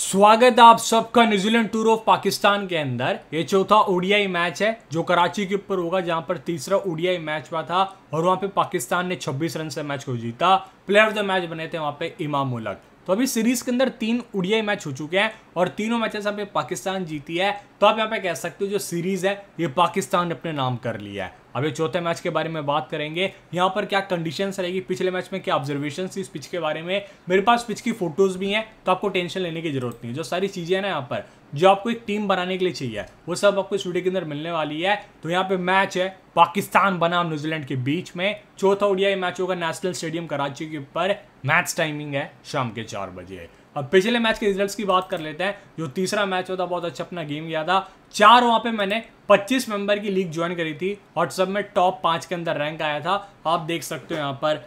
स्वागत है आप सबका न्यूजीलैंड टूर ऑफ पाकिस्तान के अंदर ये चौथा ओडीआई मैच है जो कराची के ऊपर होगा जहां पर तीसरा ओडीआई मैच हुआ था और वहां पे पाकिस्तान ने 26 रन से मैच को जीता प्लेयर ऑफ द मैच बने थे वहां पे इमाम उलक तो अभी सीरीज के अंदर तीन उड़ियाई मैच हो चुके हैं और तीनों मैचेस यहाँ पे पाकिस्तान जीती है तो आप यहाँ पे कह सकते हो जो सीरीज है ये पाकिस्तान ने अपने नाम कर लिया है अब ये चौथे मैच के बारे में बात करेंगे यहाँ पर क्या कंडीशन रहेगी पिछले मैच में क्या ऑब्जर्वेशन थी इस पिच के बारे में मेरे पास पिच की फोटोज भी हैं तो आपको टेंशन लेने की जरूरत नहीं है जो सारी चीज़ें हैं ना यहाँ पर जो आपको एक टीम बनाने के लिए चाहिए वो सब आपको इस वीडियो के अंदर मिलने वाली है तो यहाँ पे मैच है पाकिस्तान बनाम न्यूजीलैंड के बीच में चौथा ओडीआई मैच होगा नेशनल स्टेडियम कराची के ऊपर मैच टाइमिंग है शाम के चार बजे अब पिछले मैच के रिजल्ट्स की बात कर लेते हैं जो तीसरा मैच होता बहुत अच्छा अपना गेम गया था चार वहाँ पे मैंने 25 मेंबर की लीग ज्वाइन करी थी और सब में टॉप पाँच के अंदर रैंक आया था आप देख सकते हो यहाँ पर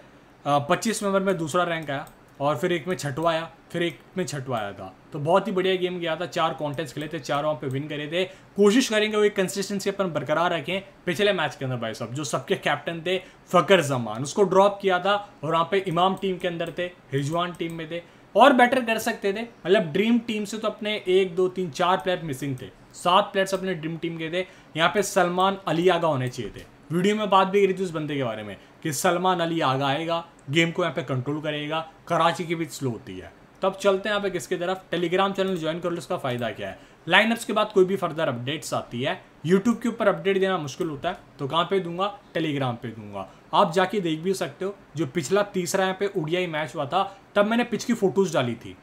पच्चीस मेंबर में दूसरा रैंक आया और फिर एक में छठवा आया फिर एक में छठवा आया था तो बहुत ही बढ़िया गेम गया था चार कॉन्टेस्ट खेले थे चार वहाँ पे विन करे थे कोशिश करेंगे वो एक कंसिस्टेंसी अपन बरकरार रखें पिछले मैच के अंदर भाई साहब जो सबके कैप्टन थे फ़कर जमान उसको ड्रॉप किया था और वहाँ पे इमाम टीम के अंदर थे रिजवान टीम में थे और बेटर कर सकते थे मतलब ड्रीम टीम से तो अपने एक दो तीन चार प्लेयर मिसिंग थे सात प्लेयर्स अपने ड्रीम टीम के थे यहाँ पे सलमान अलियागा होने चाहिए थे वीडियो में बात भी करी थी उस बंदे के बारे में कि सलमान अली आगा आएगा गेम को यहाँ पे कंट्रोल करेगा कराची की बीच स्लो होती है तो अब चलते हैं यहाँ पे किसके तरफ टेलीग्राम चैनल ज्वाइन कर लो उसका फ़ायदा क्या है लाइनअप्स के बाद कोई भी फर्दर अपडेट्स आती है यूट्यूब के ऊपर अपडेट देना मुश्किल होता है तो कहाँ पे दूंगा टेलीग्राम पे दूंगा आप जाके देख भी सकते हो जो पिछला तीसरा यहाँ पे उड़ियाई मैच हुआ था तब मैंने पिच की फ़ोटोज़ डाली थी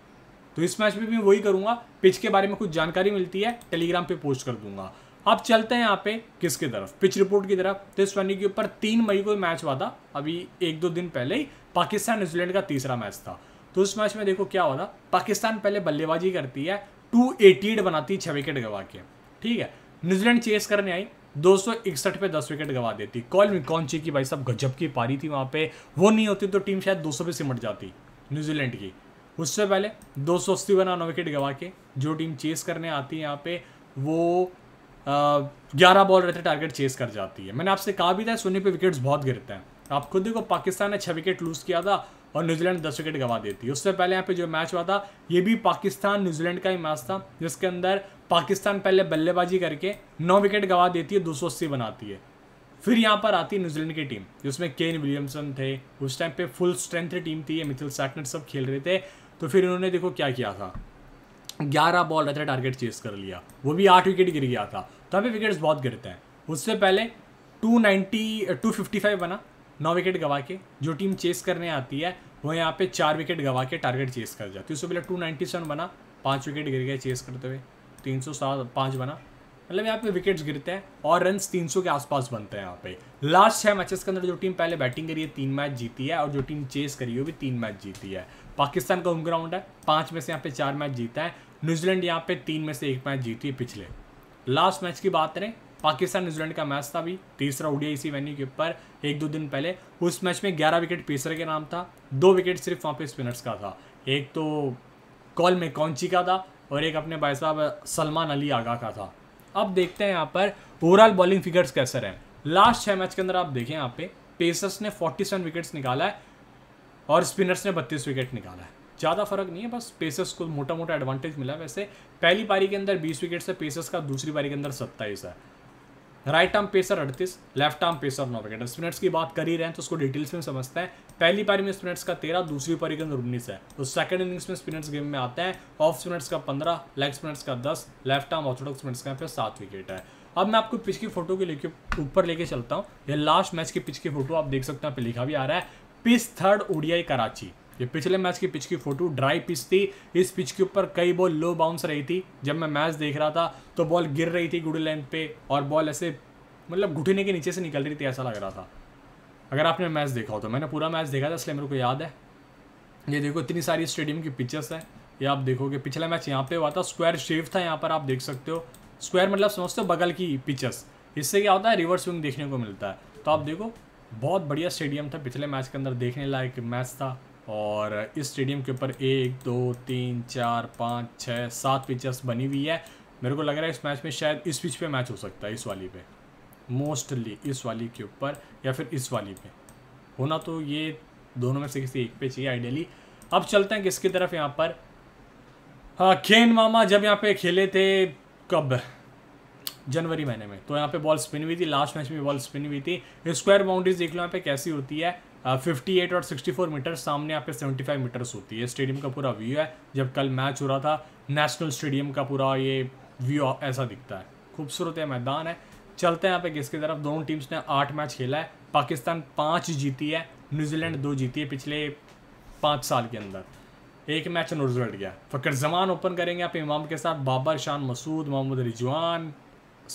तो इस मैच में भी मैं वही करूँगा पिच के बारे में कुछ जानकारी मिलती है टेलीग्राम पर पोस्ट कर दूंगा अब चलते हैं यहाँ पे किसकी तरफ पिच रिपोर्ट की तरफ तो इस के ऊपर तीन मई को मैच हुआ था अभी एक दो दिन पहले ही पाकिस्तान न्यूजीलैंड का तीसरा मैच था तो उस मैच में देखो क्या हुआ था पाकिस्तान पहले बल्लेबाजी करती है टू एटी बनाती है छः विकेट गवा के ठीक है न्यूजीलैंड चेस करने आई दो पे 10 विकेट गवा देती कॉल कौन मिकॉन्ची की भाई साहब गजब की पारी थी वहाँ पे वो नहीं होती तो टीम शायद 200 पे सिमट जाती न्यूजीलैंड की उससे पहले दो सौ अस्सी बना नौ विकेट गवा के जो टीम चेस करने आती है यहाँ पे वो ग्यारह बॉल रहते टारगेट चेस कर जाती है मैंने आपसे कहा भी था सोनी पे विकेट्स बहुत गिरते हैं आप खुद देखो पाकिस्तान ने छः विकेट लूज़ किया था और न्यूजीलैंड दस विकेट गवा देती है उससे पहले यहाँ पे जो मैच हुआ था ये भी पाकिस्तान न्यूजीलैंड का ही मैच था जिसके अंदर पाकिस्तान पहले बल्लेबाजी करके नौ विकेट गवा देती है दो सौ अस्सी बनाती है फिर यहाँ पर आती है न्यूजीलैंड की टीम जिसमें केन विलियमसन थे उस टाइम पे फुल स्ट्रेंथ टीम थी ये मिथिल सैकनेट सब खेल रहे थे तो फिर इन्होंने देखो क्या किया था ग्यारह बॉल रहते टारगेट चेस कर लिया वो भी आठ विकेट गिर गया था तभी विकेट्स बहुत गिरते हैं उससे पहले 290 255 बना नौ विकेट गवा के जो टीम चेस करने आती है वो यहाँ पे चार विकेट गवा के टारगेट चेस कर जाती है उससे पहले टू बना पाँच विकेट गिर गए चेस करते हुए तीन सौ सात पाँच बना मतलब यहाँ पे विकेट्स गिरते हैं और रन 300 के आसपास बनते हैं यहाँ पे लास्ट छः मैचेस के अंदर जो टीम पहले बैटिंग करी है तीन मैच जीती है और जो टीम चेस करी है वो भी तीन मैच जीती है पाकिस्तान का होम ग्राउंड है पाँच में से यहाँ पे चार मैच जीता है न्यूजीलैंड यहाँ पे तीन में से एक मैच जीती है पिछले लास्ट मैच की बात करें पाकिस्तान न्यूजीलैंड का मैच था अभी तीसरा ओडीआई सी वेन्यू के ऊपर एक दो दिन पहले उस मैच में ग्यारह विकेट पेसर के नाम था दो विकेट सिर्फ वहाँ पे स्पिनर्स का था एक तो कॉल में कौनची का था और एक अपने भाई साहब सलमान अली आगा का था अब देखते हैं यहाँ पर ओवरऑल बॉलिंग फिगर्स कैसे रहे लास्ट छः मैच के अंदर आप देखें यहाँ पे पेसर्स ने फोर्टी विकेट्स निकाला है और स्पिनर्स ने बत्तीस विकेट निकाला है ज़्यादा फर्क नहीं है बस पेसर्स को मोटा मोटा एडवांटेज मिला वैसे पहली पारी के अंदर बीस विकेट से पेसर्स का दूसरी पारी के अंदर सत्ताईस है राइट आर्म पेसर अड़तीस लेफ्ट आर्म पेसर नौ विकेट स्पिनर्स की बात कर ही रहे हैं तो उसको डिटेल्स में समझते हैं पहली पारी में स्पिनर्स का तेरह दूसरी पारी के अंदर उन्नीस है तो सेकंड इनिंग्स में स्पिनर्स गेम में आते हैं ऑफ स्पिनर्स का पंद्रह लेग स्पिनर्स का दस लेफ्ट आर्म ऑर्थोडॉक्स स्पिनर्स का फिर सात विकेट है अब मैं आपको पिच की फोटो के लेके ऊपर लेके चलता हूँ ये लास्ट मैच की पिच की फोटो आप देख सकते हैं आप लिखा भी आ रहा है पिच थर्ड ओडियाई कराची ये पिछले मैच की पिच की फोटो ड्राई पिच थी इस पिच के ऊपर कई बॉल लो बाउंस रही थी जब मैं मैच देख रहा था तो बॉल गिर रही थी गुड लेंथ पे और बॉल ऐसे मतलब घुटने के नीचे से निकल रही थी ऐसा लग रहा था अगर आपने मैच देखा हो तो मैंने पूरा मैच देखा था इसलिए मेरे को याद है ये देखो इतनी सारी स्टेडियम की पिचेस हैं ये आप देखोगे पिछला मैच यहाँ पे हुआ था स्क्वायर शेप था यहाँ पर आप देख सकते हो स्क्वायर मतलब समझते हो बगल की पिचेस इससे क्या होता है रिवर्स स्विंग देखने को मिलता है तो आप देखो बहुत बढ़िया स्टेडियम था पिछले मैच के अंदर देखने लायक मैच था और इस स्टेडियम के ऊपर एक दो तीन चार पाँच छः सात पिचर्स बनी हुई है मेरे को लग रहा है इस मैच में शायद इस पिच पे मैच हो सकता है इस वाली पे मोस्टली इस वाली के ऊपर या फिर इस वाली पे होना तो ये दोनों में से किसी एक पे चाहिए आइडियली अब चलते हैं किसकी तरफ यहाँ पर हाँ खेन मामा जब यहाँ पे खेले थे कब जनवरी महीने में तो यहाँ पे बॉल स्पिन हुई थी लास्ट मैच में बॉल स्पिन हुई थी स्क्वायर बाउंड्रीज देख लो यहाँ पे कैसी होती है फिफ्टी uh, एट और सिक्सटी फोर मीटर सामने यहाँ पे सेवेंटी फाइव मीटर्स होती है स्टेडियम का पूरा व्यू है जब कल मैच हो रहा था नेशनल स्टेडियम का पूरा ये व्यू ऐसा दिखता है खूबसूरत है मैदान है चलते हैं यहाँ पे किसकी तरफ दोनों टीम्स ने आठ मैच खेला है पाकिस्तान पाँच जीती है न्यूजीलैंड दो जीती है पिछले पाँच साल के अंदर एक मैच नो रिजल्ट गया फ़कर जमान ओपन करेंगे आप इमाम के साथ बाबर शान मसूद मोहम्मद रिजवान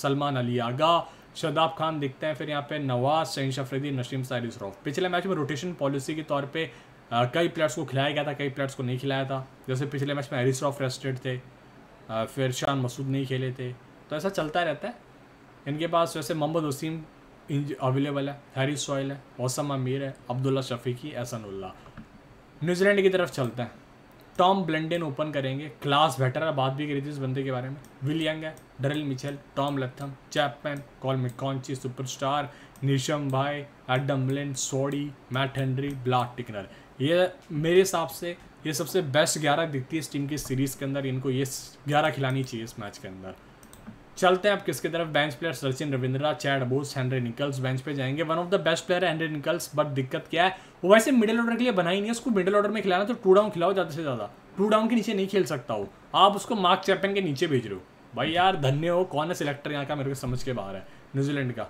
सलमान अली आगा शदाब खान दिखते हैं फिर यहाँ पे नवाज सैन शफरीदी नशीम साइड इसरोफ पिछले मैच में रोटेशन पॉलिसी के तौर पे कई प्लेयर्स को खिलाया गया था कई प्लेयर्स को नहीं खिलाया था जैसे पिछले मैच में हरिसरॉफ रेस्टेड थे फिर शान मसूद नहीं खेले थे तो ऐसा चलता रहता है इनके पास वैसे मोहम्मद वसीम अवेलेबल है हैरी सॉयल है ओसम अमीर है अब्दुल्ला शफीकी उल्ला न्यूजीलैंड की तरफ चलते हैं टॉम ब्लेंडन ओपन करेंगे क्लास बेटर है बात भी करी थी इस बंदे के बारे में विल यंग है Daryl Mitchell Tom Latham Chapman Cole McConchie superstar Neesham भाई Adam Milne Sodhi Matt Henry Blair Tickner ये मेरे हिसाब से ये सबसे बेस्ट ग्यारह दिखती है इस टीम की सीरीज़ के अंदर इनको ये ग्यारह खिलानी चाहिए इस मैच के अंदर चलते हैं आप किसके तरफ bench player Sachin Ravindra Chad Bowes Henry Nicholls bench पे जाएंगे one of the best player है हेनरी निकल्स बट दिक्कत क्या है वो वैसे मिडिल ऑर्डर के लिए बना ही नहीं है उसको मिडिल ऑर्डर में खिलाना तो टू डाउन खिलाओ ज़्यादा से ज़्यादा टू डाउन के नीचे नहीं खेल सकता हो आप उसको मार्क चैपन के नीचे भेज रहे हो भाई यार धन्य हो कौन है सिलेक्टर यहाँ का मेरे को समझ के बाहर है न्यूजीलैंड का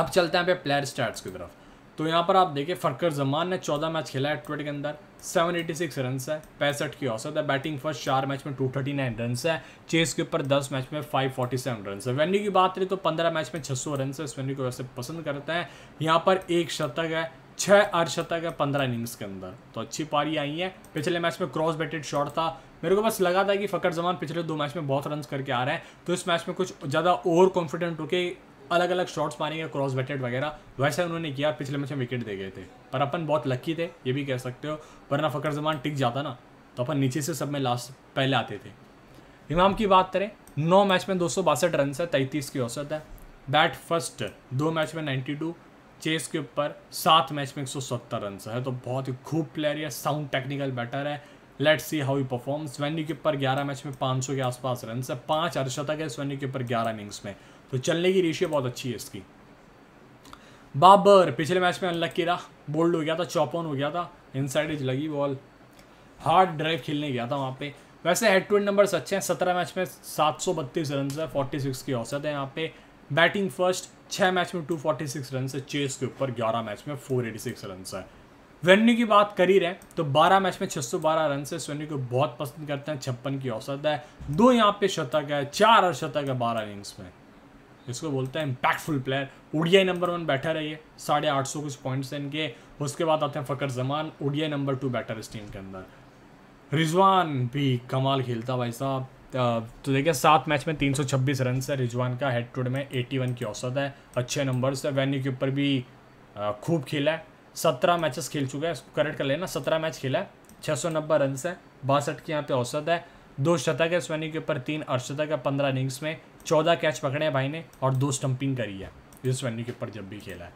अब चलते हैं पे प्लेयर स्टार्ट की तरफ तो यहाँ पर आप देखिए फरकर जमान ने चौदह मैच खेला है ट्वेट के अंदर 786 रन है पैंसठ की औसत है बैटिंग फर्स्ट चार मैच में 239 रन है चेस के ऊपर 10 मैच में 547 रन है वेन्यू की बात करें तो 15 मैच में 600 रन है इस वेन्यू को वैसे पसंद करते हैं यहाँ पर एक शतक है छः अर्धशतक है पंद्रह इनिंग्स के अंदर तो अच्छी पारी आई है पिछले मैच में क्रॉस बैटेड शॉट था मेरे को बस लगा था कि फ़कर जमान पिछले दो मैच में बहुत रन करके आ रहे हैं तो इस मैच में कुछ ज़्यादा ओवर कॉन्फिडेंट होके अलग अलग शॉट्स मारेंगे क्रॉस बैटेड वगैरह वैसे उन्होंने किया पिछले मैच में विकेट दे गए थे पर अपन बहुत लक्की थे ये भी कह सकते हो वरना फ़कर जमान टिक जाता ना तो अपन नीचे से सब में लास्ट पहले आते थे इमाम की बात करें नौ मैच में दो सौ बासठ रन है तैंतीस की औसत है बैट फर्स्ट दो मैच में नाइन्टी टू चेस के ऊपर सात मैच में एक सौ सत्तर रन है तो बहुत ही खूब प्लेयर है साउंड टेक्निकल बैटर है let see how you perform स्वेन्यू के ऊपर ग्यारह मैच में पाँच के आसपास रन है पाँच अर्शतक है स्वेन्यू के ऊपर ग्यारह इनिंग्स में तो चलने की रेशियो बहुत अच्छी है इसकी बाबर पिछले मैच में अनलक्की रहा बोल्ड हो गया था चौपन हो गया था इनसाइड इज लगी बॉल हार्ड ड्राइव खेलने गया था वहाँ पे वैसे हेड टू हेड नंबर्स अच्छे हैं सत्रह मैच में सात सौ बत्तीस रन है फोर्टी सिक्स की औसत है यहाँ पे बैटिंग फर्स्ट छः मैच में टू फोर्टी सिक्स रन है चेस के ऊपर ग्यारह मैच में फोर एटी सिक्स रन है वेन्यू की बात कर ही रहे तो 12 मैच में 612 रन से सोनी को बहुत पसंद करते हैं छप्पन की औसत है दो यहाँ पे शतक है चार और शतक है बारह इनिंग्स में इसको बोलते हैं impactful player ODI number one रही है ये साढ़े आठ सौ कुछ पॉइंट्स हैं इनके उसके बाद आते हैं Fakhar Zaman ODI number two batter इस टीम के अंदर रिजवान भी कमाल खेलता भाई साहब तो देखिए सात मैच में 326 रन है रिजवान का हेड टू में 81 की औसत है अच्छे नंबर्स है वेन्यू के ऊपर भी खूब खेला है सत्रह मैचेस खेल चुका है इसको करेक्ट कर लेना सत्रह मैच खेला है छः सौ नब्बे रन है बासठ की यहाँ पे औसत है दो शतक है स्वैनी के ऊपर तीन अर्शतक है पंद्रह इनिंग्स में चौदह कैच पकड़े हैं भाई ने और दो स्टंपिंग करी है जिस स्वैनी के ऊपर जब भी खेला है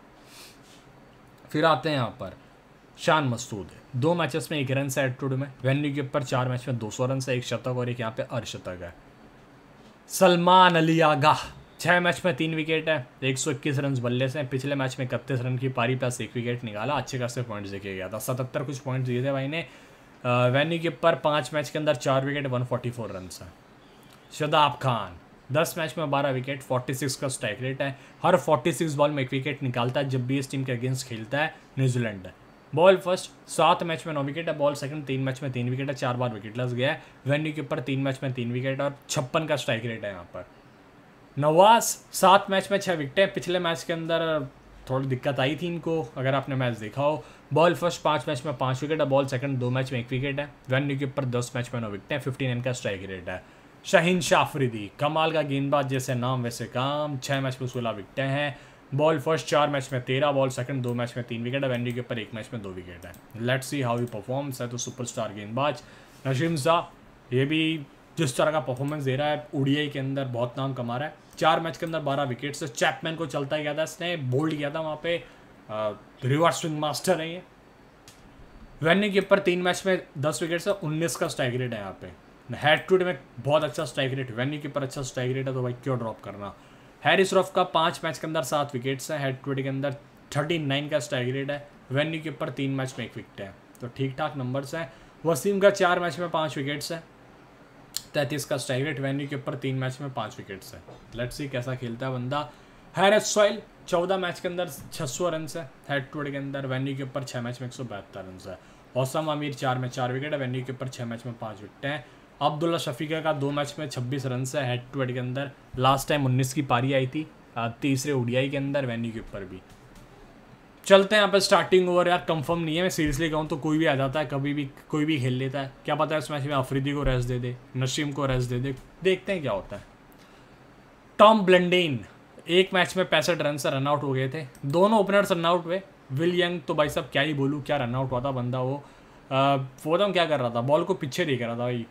फिर आते हैं यहाँ पर शान मसूद दो मैचेस में एक रन है टूड में वेन्यू के ऊपर चार मैच में दो सौ रन है एक शतक और एक यहाँ पे अर्शतक है सलमान अली आगाह छः मैच में तीन विकेट है एक सौ इक्कीस रन बल्ले से पिछले मैच में इकतीस रन की पारी पास एक विकेट निकाला अच्छे खासे पॉइंट्स देखे गया था सतहत्तर कुछ पॉइंट्स दिए थे भाई ने वैनी के ऊपर पाँच मैच के अंदर चार wicket one forty four run है शदाब खान दस मैच में बारह विकेट फोर्टी सिक्स का स्ट्राइक रेट है हर फोर्टी सिक्स बॉल में एक विकेट निकालता है जब भी इस टीम के अगेंस्ट खेलता है न्यूजीलैंड बॉल फर्स्ट सात मैच में नौ विकेट है बॉल सेकंड तीन मैच में तीन विकेट है चार बार विकेट लस गया है वेन्यू के ऊपर तीन मैच में तीन विकेट और छप्पन का स्ट्राइक रेट है यहाँ पर नवाज सात मैच में छः विकटें पिछले मैच के अंदर थोड़ी दिक्कत आई थी इनको अगर आपने मैच देखा हो बॉल फर्स्ट पाँच मैच में पाँच विकेट है बॉल सेकंड दो मैच में एक विकेट है वन के ऊपर दस मैच में नौ विकेट हैं फिफ्टीन इनका स्ट्राइक रेट है शाहीन शाफरीदी कमाल का गेंदबाज जैसे नाम वैसे काम छः मैच में सोलह विकटें हैं बॉल फर्स्ट चार मैच में तेरह बॉल सेकंड दो मैच में तीन विकेट है वेन्यू के ऊपर एक मैच में दो विकेट है let's see how he performs है तो सुपरस्टार गेंदबाज नशीम शाह ये भी जिस तरह का परफॉर्मेंस दे रहा है ओडीआई के अंदर बहुत नाम कमा रहा है चार मैच के अंदर बारह विकेट से चैपमैन को चलता गया था इसने बोल्ड किया था वहाँ पे रिवर्स स्विंग मास्टर है ये वैन के ऊपर तीन मैच में दस विकेट से उन्नीस का स्ट्राइक रेट है यहाँ पे हेड टू में बहुत अच्छा स्ट्राइक रेट वैन के ऊपर अच्छा स्ट्राइक रेट है तो भाई क्यों ड्रॉप करना हैरिस रॉफ का पाँच मैच के अंदर सात विकेट्स हैं हेड टू के अंदर थर्टी नाइन का स्ट्राइक रेट है वेन्यू के ऊपर तीन मैच में एक विकेट है तो ठीक ठाक नंबर्स हैं वसीम का चार मैच में पाँच विकेट्स हैं तैंतीस का स्ट्राइक रेट वेन्यू के ऊपर तीन मैच में पाँच विकेट्स है लेट्स सी कैसा खेलता है बंदा हैरस सॉइल चौदह मैच के अंदर छः सौ रन है हेड टू के अंदर वेन्यू के ऊपर छः मैच में एक सौ बहत्तर रन है औसम आमिर चार में चार विकेट है वेन्यू के ऊपर छः मैच में पाँच विकेट हैं अब्दुल्ला शफीका का दो मैच में छब्बीस रन है हेड टू हेड के अंदर लास्ट टाइम उन्नीस की पारी आई थी तीसरे ओडियाई के अंदर वेन्यू के ऊपर भी चलते हैं यहाँ पर स्टार्टिंग ओवर यार कंफर्म नहीं है मैं सीरियसली कहूँ तो कोई भी आ जाता है कभी भी कोई भी खेल लेता है क्या पता है उस मैच में अफरीदी को रेस्ट दे दे नशीम को रेस्ट दे दे देखते हैं क्या होता है टॉम ब्लेंडेन एक मैच में पैंसठ रन से रनआउट हो गए थे दोनों ओपनर्स रनआउट हुए विल यंग तो भाई साहब क्या ही बोलूँ क्या रनआउट हुआ था बंदा वो वो तो क्या कर रहा था बॉल को पीछे देख रहा था भाई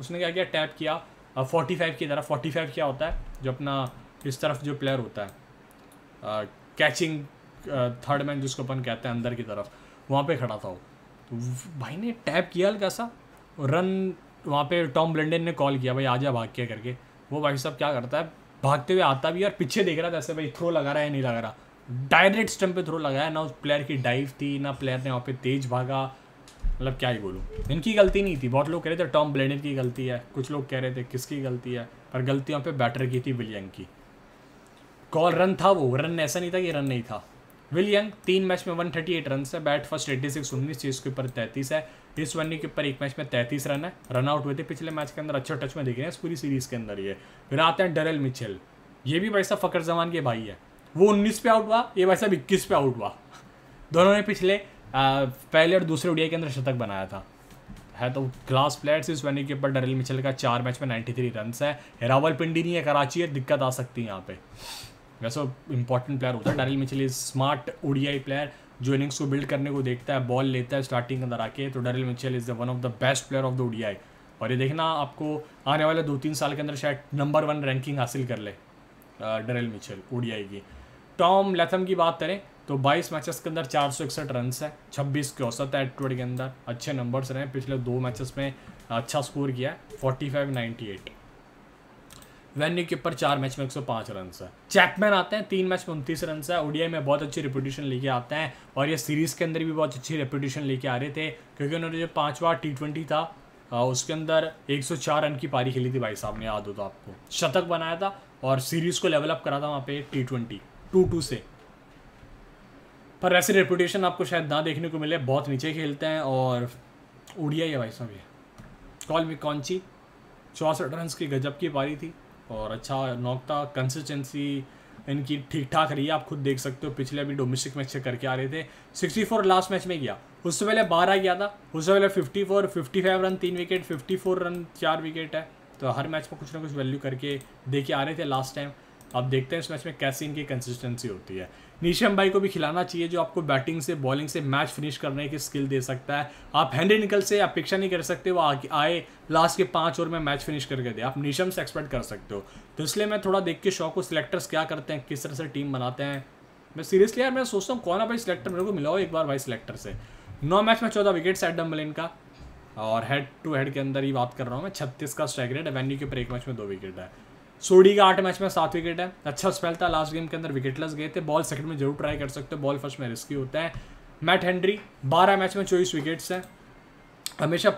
उसने क्या किया टैप किया फोर्टी फाइव की तरह फोर्टी फाइव क्या होता है जो अपना इस तरफ जो प्लेयर होता है कैचिंग थर्ड मैन जिसको अपन कहते हैं अंदर की तरफ वहाँ पे खड़ा था वो तो भाई ने टैप किया कैसा रन वहाँ पे टॉम ब्लेंडन ने कॉल किया भाई आ जा भाग के करके वो भाई साहब क्या करता है भागते हुए आता भी और पीछे देख रहा था ऐसे भाई थ्रो लगा रहा है नहीं लगा रहा डायरेक्ट स्टम्प पे थ्रो लगाया ना उस प्लेयर की डाइव थी ना प्लेयर ने वहाँ पे तेज भागा मतलब क्या ही बोलूँ इनकी गलती नहीं थी बहुत लोग कह रहे थे टॉम ब्लेंडन की गलती है कुछ लोग कह रहे थे किसकी गलती है पर गलती वहाँ पे बैटर की थी विलियन की कॉल रन था वो रन ऐसा नहीं था कि रन नहीं था विल यंग तीन मैच में 138 रन है बैट फर्स्ट 86 उन्नीस चीज के ऊपर 33 है इस वन के ऊपर एक मैच में 33 रन है रन आउट हुए थे पिछले मैच के अंदर अच्छे टच में दिख रहे हैं इस पूरी सीरीज के अंदर ये फिर आते हैं डरेल मिचेल ये भी भाई साहब फ़कर जमान के भाई है वो उन्नीस पे आउट हुआ ये भाई साहब इक्कीस पे आउट हुआ दोनों ने पिछले आ, पहले और दूसरे उड़िया के अंदर शतक बनाया था है तो क्लास प्लेयर्स इस वनी के ऊपर डरेल मिचल का चार मैच में नाइन्टी थ्री है है पिंडी नहीं है कराची है दिक्कत आ सकती है यहाँ पे वैसे इंपॉर्टेंट प्लेयर होता है Daryl Mitchell is smart ODI player जो इनिंग्स को बिल्ड करने को देखता है बॉल लेता है स्टार्टिंग के अंदर आके तो Daryl Mitchell is the one of the best player of the ODI और ये देखना आपको आने वाले दो तीन साल के अंदर शायद नंबर वन रैंकिंग हासिल कर ले डरेल मिचल ओडीआई की टॉम लेथम की बात करें तो 22 मैचेस के अंदर चार सौ इकसठ रन है 26 के औसत है एटवर्ड के अंदर अच्छे नंबर्स रहे पिछले दो मैचेस में अच्छा स्कोर किया है फोर्टी फाइव एट वैन्यू के ऊपर चार मैच में 105 रन है चैपमैन आते हैं तीन मैच में उनतीस रन है ओडीआई में बहुत अच्छी रेपुटेशन लेके आते हैं और ये सीरीज़ के अंदर भी बहुत अच्छी रेपुटेशन लेके आ रहे थे क्योंकि उन्होंने जो पांचवा टी ट्वेंटी था उसके अंदर 104 रन की पारी खेली थी भाई साहब ने याद हो तो आपको शतक बनाया था और सीरीज़ को लेवलअप करा था वहाँ पे टी ट्वेंटी टू टू से पर ऐसी रेपुटेशन आपको शायद ना देखने को मिले बहुत नीचे खेलते हैं और उड़िया ही है भाई साहब ये कॉल में कौनची चौसठ रन की गजब की पारी थी और अच्छा नोकता कंसिस्टेंसी इनकी ठीक ठाक रही है आप खुद देख सकते हो पिछले अभी डोमेस्टिक मैच से करके आ रहे थे 64 लास्ट मैच में गया उससे पहले 12 गया था उससे पहले 54 55 रन तीन विकेट 54 रन चार विकेट है तो हर मैच में कुछ ना कुछ वैल्यू करके दे के आ रहे थे लास्ट टाइम अब देखते हैं इस मैच में कैसे इनकी कंसिस्टेंसी होती है नीशम भाई को भी खिलाना चाहिए जो आपको बैटिंग से बॉलिंग से मैच फिनिश करने की स्किल दे सकता है आप हेनरी निकल से अपेक्षा नहीं कर सकते वो आए लास्ट के पाँच ओवर में मैच फिनिश करके दे आप नीशम से एक्सपेक्ट कर सकते हो तो इसलिए मैं थोड़ा देख के शौक हूँ सिलेक्टर्स क्या करते हैं किस तरह से टीम बनाते हैं मैं सीरियसली यार मैं सोचता हूँ कौन है भाई सिलेक्टर मेरे को मिलाओ एक बार भाई सिलेक्टर से नौ मैच में चौदह विकेट्स एडम मिलिन का और हेड टू हेड के अंदर ही बात कर रहा हूँ मैं छत्तीस का स्ट्राइक रेट वेन्यू के ऊपर एक मैच में दो विकेट है सोडी का आठ मैच में सात विकेट है अच्छा स्पेल था लास्ट गेम के अंदर विकेटलेस गए थे बॉल सेकंड में जरूर ट्राई कर सकते हो बॉल फर्स्ट में रिस्की होता है मैट हेनरी बारह मैच में चौबीस विकेट्स हैं हमेशा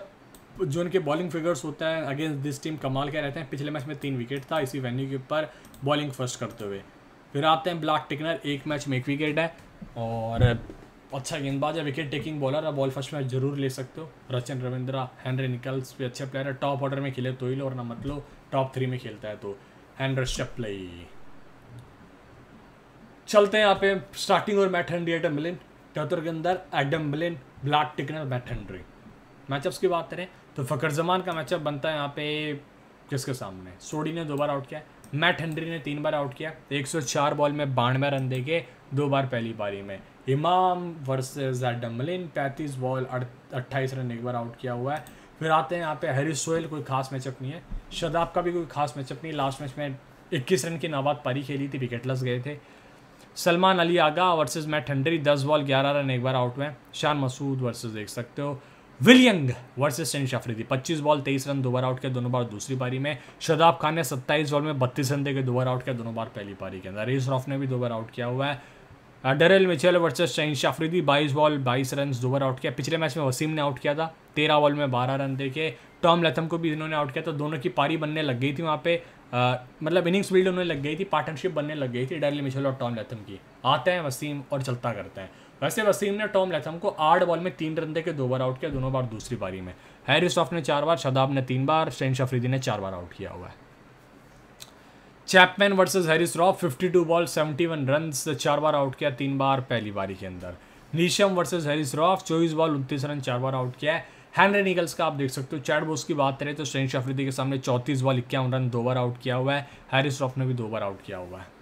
जो उनके बॉलिंग फिगर्स होते हैं अगेंस्ट दिस टीम कमाल के रहते हैं पिछले मैच में तीन विकेट था इसी वेन्यू के ऊपर बॉलिंग फर्स्ट करते हुए फिर आते हैं ब्लैक टिकनर एक मैच में एक विकेट है और अच्छा गेंदबाज है विकेट टेकिंग बॉलर है बॉल फर्स्ट मैच जरूर ले सकते हो रचिन रविंद्रा हेनरी निकल्स भी अच्छे प्लेयर है टॉप ऑर्डर में खेले तो ही लो और ना मतलब टॉप थ्री में खेलता है तो एंड्रस चपलई चलते हैं यहाँ पे स्टार्टिंग और मैट हंड्री एटम मिलिन चौथर के अंदर Adam Milne Blair Tickner Matt Henry matchups की बात करें तो फ़कर जमान का मैचअप बनता है यहाँ पे किसके सामने सोडी ने दो बार आउट किया मैट हेनरी ने तीन बार आउट किया 104 बॉल में बानवे रन दे के दो बार पहली पारी में इमाम वर्सेस एडम मिलिन पैंतीस बॉल अट्ठाईस रन एक बार आउट किया हुआ है फिर आते हैं यहाँ पे हैरिस सोहेल कोई खास मैचअप नहीं है शदाब का भी कोई खास मैचअप नहीं लास्ट मैच में इक्कीस रन की नाबाद पारी खेली थी विकेटलेस गए थे Salman Ali Agha versus Matt Henry दस बॉल ग्यारह रन एक बार आउट में शान मसूद वर्सेज देख सकते हो विलियंग वर्सेस सेंट अफरीदी पच्चीस बॉल तेईस रन दो बार आउट किया दोनों बार दूसरी पारी में शदाब खान ने सत्ताईस बॉल में बत्तीस रन देकर दो बार आउट किया दोनों बार पहली पारी के अंदर रेस रॉफ ने भी दो बार आउट किया हुआ है डरेल मिचेल वर्सेस शाइन शाफरीदी बाईस बॉल बाईस रन दो बार आउट किया पिछले मैच में वसीम ने आउट किया था तेरह बॉल में बारह रन देखे टॉम लेथम को भी इन्होंने आउट किया था दोनों की पारी बनने लग गई थी वहाँ पे आ, मतलब इनिंग्स बिल्ड उन्होंने लग गई थी पार्टनरशिप बनने लग गई थी डरेल मिचेल और टॉम लेथम की आते हैं वसीम और चलता करते हैं वैसे वसीम ने टॉम लेथम को आठ बॉल में तीन रन दे के दो बार आउट किया दोनों बार दूसरी पारी में हैरी सॉफ्ट ने चार बार शदाब ने तीन बार शहन शफरीदी ने चार बार आउट किया हुआ है Chapman versus Haris Rauf 52 ball 71 runs चार बार आउट किया तीन बार पहली बारी के अंदर Neesham versus Haris Rauf 24 ball उनतीस रन चार बार आउट किया हैनरी निकल्स का आप देख सकते हो चैट बोस की बात करें तो श्रेन अफरीदी के सामने चौंतीस बॉल इक्यावन रन दो बार आउट किया हुआ है हैरिस रॉफ ने भी दो बार आउट किया हुआ है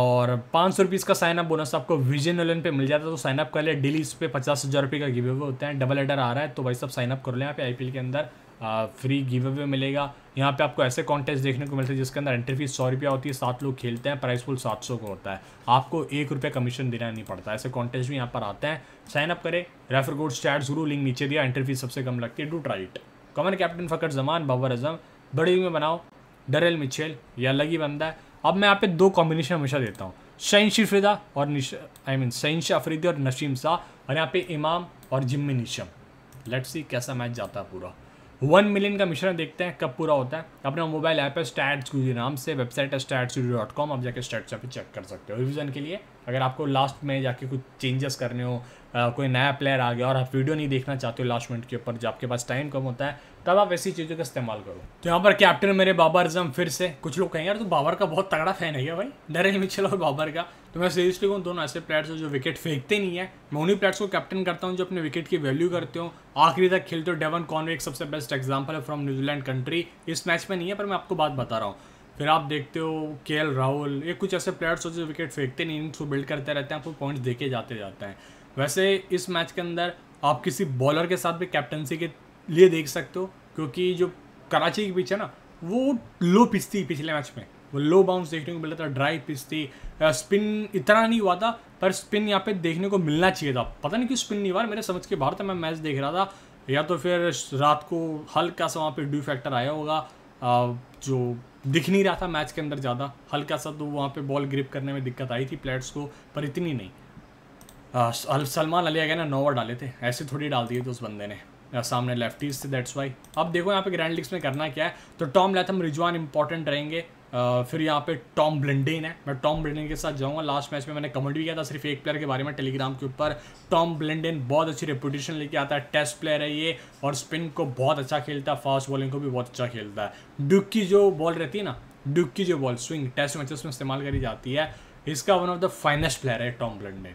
और पाँच सौ रुपीज़ का साइन अप बोनस आपको विजन एलेवन पे मिल जाता है तो साइनअप कर ले डेली इस पर पचास हज़ार रुपये का गिवे हुए होते हैं डबल एडर आ रहा है तो भाई सब साइन अप कर लें आप आई के अंदर फ्री गिव अवे मिलेगा यहाँ पे आपको ऐसे कॉन्टेस्ट देखने को मिलते हैं जिसके अंदर एंट्री फीस सौ रुपया होती है सात लोग खेलते हैं प्राइस फुल सात सौ का होता है आपको एक रुपया कमीशन देना नहीं पड़ता ऐसे कॉन्टेस्ट भी यहाँ पर आते हैं साइन अप करें रेफर कोड स्टार्ट जरूर लिंक नीचे दिया एंट्री फीस सबसे कम लगती है do try it come on captain Fakhar Zaman Babar Azam बड़ी में बनाओ डरेल मिचेल यह अलग ही बंदा है अब मैं यहाँ पे दो कॉम्बिनेशन हमेशा देता हूँ शहन शिफिदा और आई मीन शैन अफरीदी और नशीम शाह और यहाँ पे इमाम और जिम्मी निशम लेट्स सी कैसा मैच जाता है पूरा वन मिलियन का मिशन देखते हैं कब पूरा होता है अपना मोबाइल ऐप है स्टैट्स गुरु नाम से वेबसाइट है स्टैट्स गुरु डॉट कॉम आप जाकर स्टैट्स पे चेक कर सकते हो रिविजन के लिए अगर आपको लास्ट में जाके कुछ चेंजेस करने हो आ, कोई नया प्लेयर आ गया और आप वीडियो नहीं देखना चाहते हो लास्ट मिनट के ऊपर जब आपके पास टाइम कम होता है तब आप ऐसी चीज़ों का इस्तेमाल करो तो यहाँ पर कैप्टन मेरे बाबर आजम फिर से कुछ लोग कहेंगे यार तो बाबर का बहुत तगड़ा फैन है भाई डरे मिचल और बाबर का तो मैं सीरियसली कहूँ दोनों ऐसे प्लेयर्स हैं जो विकेट फेंकते नहीं है मैं उन्हीं प्लेयर्स को कैप्टन करता हूँ जो अपने विकेट की वैल्यू करते हो आखिरी तक खेलते हो डेवन कॉनवे एक सबसे बेस्ट एग्जाम्पल है फ्रॉम न्यूजीलैंड कंट्री इस मैच में नहीं है पर मैं आपको बात बता रहा हूँ फिर आप देखते हो के राहुल ये कुछ ऐसे प्लेयर्स हो जो विकेट फेंकते नहीं इनको बिल्ड करते रहते हैं आपको पॉइंट्स देके जाते जाते हैं वैसे इस मैच के अंदर आप किसी बॉलर के साथ भी कैप्टनसी के लिए देख सकते हो क्योंकि जो कराची के पीछे ना वो लो पिच थी पिछले मैच में वो लो बाउंस देखने को मिला था ड्राई पिच थी स्पिन इतना नहीं हुआ था पर स्पिन यहाँ पे देखने को मिलना चाहिए था पता नहीं क्यों स्पिन नहीं हुआ मेरे समझ के बाहर था मैं मैच देख रहा था या तो फिर रात को हल्का सा वहाँ पे ड्यू फैक्टर आया होगा जो दिख नहीं रहा था मैच के अंदर ज़्यादा हल्का सा तो वहाँ पे बॉल ग्रिप करने में दिक्कत आई थी प्लेयर्स को पर इतनी नहीं सलमान अली आगे ना नोवर डाले थे ऐसे थोड़ी डाल दिए थे उस बंदे ने सामने लेफ्टीज थे दैट्स वाई अब देखो यहाँ पे ग्रैंड लीग्स में करना क्या है तो टॉम लैथम रिजवान इंपॉर्टेंट रहेंगे फिर यहाँ पे टॉम ब्लेंडेन है मैं टॉम ब्लेंडेन के साथ जाऊँगा लास्ट मैच में मैंने कमेंट भी किया था सिर्फ एक प्लेयर के बारे में टेलीग्राम के ऊपर टॉम ब्लेंडेन बहुत अच्छी रेपुटेशन लेके आता है टेस्ट प्लेयर है ये और स्पिन को बहुत अच्छा खेलता है फास्ट बॉलिंग को भी बहुत अच्छा खेलता है डुक की जो बॉल रहती है ना डुक की जो बॉल स्विंग टेस्ट मैचेस में इस्तेमाल करी जाती है इसका one of the finest player है टॉम ब्लेंडेन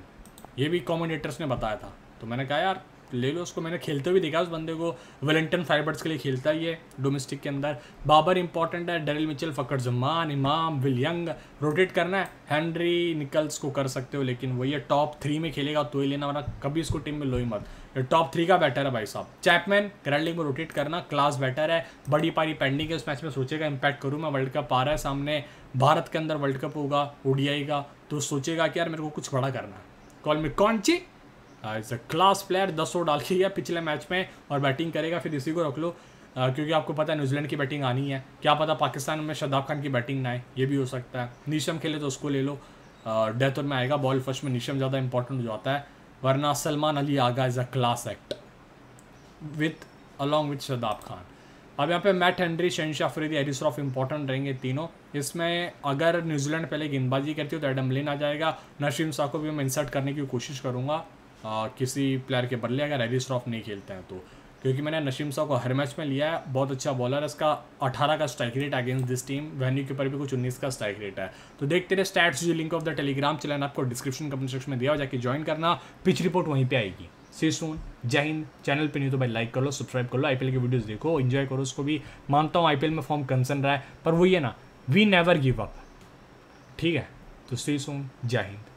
ये भी कॉमेंडेटर्स ने बताया था तो मैंने कहा यार ले लो उसको मैंने खेलते हुए देखा उस बंदे को वेलिंगटन फाइबर्स के लिए खेलता ही है डोमेस्टिक के अंदर बाबर इंपॉर्टेंट है Daryl Mitchell Fakhar Zaman Imam Young rotate करना है हैंनरी निकल्स को कर सकते हो लेकिन वही टॉप थ्री में खेलेगा तो ही लेना वरना कभी इसको टीम में लो ही मत टॉप थ्री का बैटर है भाई साहब चैपमैन ग्रैंड लीग में रोटेट करना क्लास बैटर है बड़ी पारी पेंडिंग है उस मैच में सोचेगा इंपैक्ट करूँ मैं वर्ल्ड कप आ रहा है सामने भारत के अंदर वर्ल्ड कप होगा ओडीआई का तो सोचेगा कि यार मेरे को कुछ बड़ा करना है कॉल में कौन ची इट्स अ क्लास प्लेयर दस सौ डाल के गया पिछले मैच में और बैटिंग करेगा फिर इसी को रख लो आ, uh, क्योंकि आपको पता है न्यूजीलैंड की बैटिंग आनी है क्या पता पाकिस्तान में शदाब खान की बैटिंग ना आए ये भी हो सकता है नीशम खेले तो उसको ले लो डेथ uh, और में आएगा बॉल फर्स्ट में नीशम ज़्यादा इंपॉर्टेंट हो जाता है वरना Salman Ali Agha is a class act with along with Shadab Khan अब यहाँ पे मैट हेनरी शनशाह फरीदी ऑफ इंपॉर्टेंट रहेंगे तीनों इसमें अगर न्यूजीलैंड पहले गेंदबाजी करती हो तो एडम लिन आ जाएगा नशीम शाह को भी मैं इंसर्ट करने की कोशिश करूँगा आ, किसी प्लेयर के बदले अगर रेडी श्रॉफ नहीं खेलते हैं तो क्योंकि मैंने नशीम शाह को हर मैच में लिया है बहुत अच्छा बॉलर है इसका 18 का strike rate against this team venue के ऊपर भी कुछ 19 का स्ट्राइक रेट है तो देखते रहे स्टैट्स जो link of the Telegram channel आपको डिस्क्रिप्शन कमेंट सेक्शन में दिया हो जाके ज्वाइन करना पिच रिपोर्ट वहीं पर आएगी सी सून जय हिंद चैनल पे नहीं तो भाई लाइक कर लो सब्सक्राइब कर लो आईपीएल की वीडियोस देखो एंजॉय करो उसको भी मानता हूँ आईपीएल में फॉर्म कंसर्न रहा है पर वो ये ना वी नेवर गिव अप ठीक है तो सी सून जय हिंद